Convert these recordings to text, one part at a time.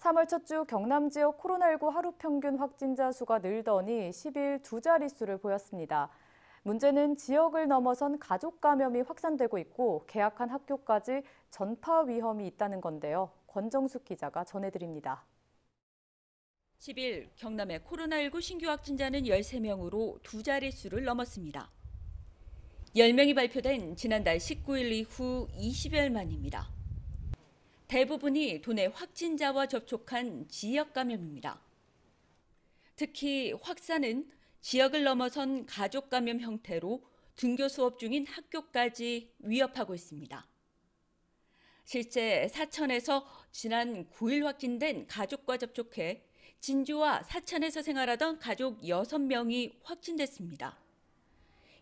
3월 첫 주 경남 지역 코로나19 하루 평균 확진자 수가 늘더니 10일 두 자릿수를 보였습니다. 문제는 지역을 넘어선 가족 감염이 확산되고 있고 계약한 학교까지 전파 위험이 있다는 건데요. 권정숙 기자가 전해드립니다. 10일 경남의 코로나19 신규 확진자는 13명으로 두 자릿수를 넘었습니다. 10명이 발표된 지난달 19일 이후 20여일 만입니다. 대부분이 도내 확진자와 접촉한 지역 감염입니다. 특히 확산은 지역을 넘어선 가족 감염 형태로 등교 수업 중인 학교까지 위협하고 있습니다. 실제 사천에서 지난 9일 확진된 가족과 접촉해 진주와 사천에서 생활하던 가족 6명이 확진됐습니다.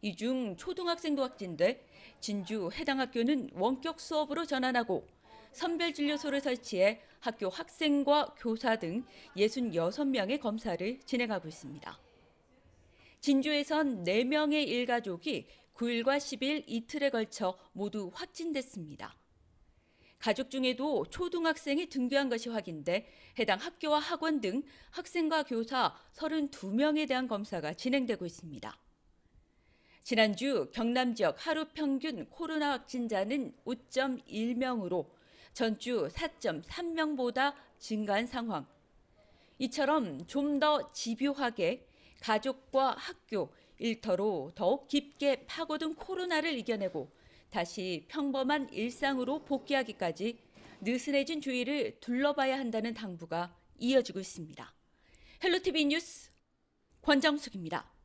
이 중 초등학생도 확진돼 진주 해당 학교는 원격 수업으로 전환하고 선별진료소를 설치해 학교 학생과 교사 등 66명의 검사를 진행하고 있습니다. 진주에선 4명의 일가족이 9일과 10일 이틀에 걸쳐 모두 확진됐습니다. 가족 중에도 초등학생이 등교한 것이 확인돼 해당 학교와 학원 등 학생과 교사 32명에 대한 검사가 진행되고 있습니다. 지난주 경남 지역 하루 평균 코로나 확진자는 5.1명으로 전주 4.3명보다 증가한 상황. 이처럼 좀 더 집요하게 가족과 학교, 일터로 더욱 깊게 파고든 코로나를 이겨내고 다시 평범한 일상으로 복귀하기까지 느슨해진 주의를 둘러봐야 한다는 당부가 이어지고 있습니다. 헬로티비 뉴스 권정숙입니다.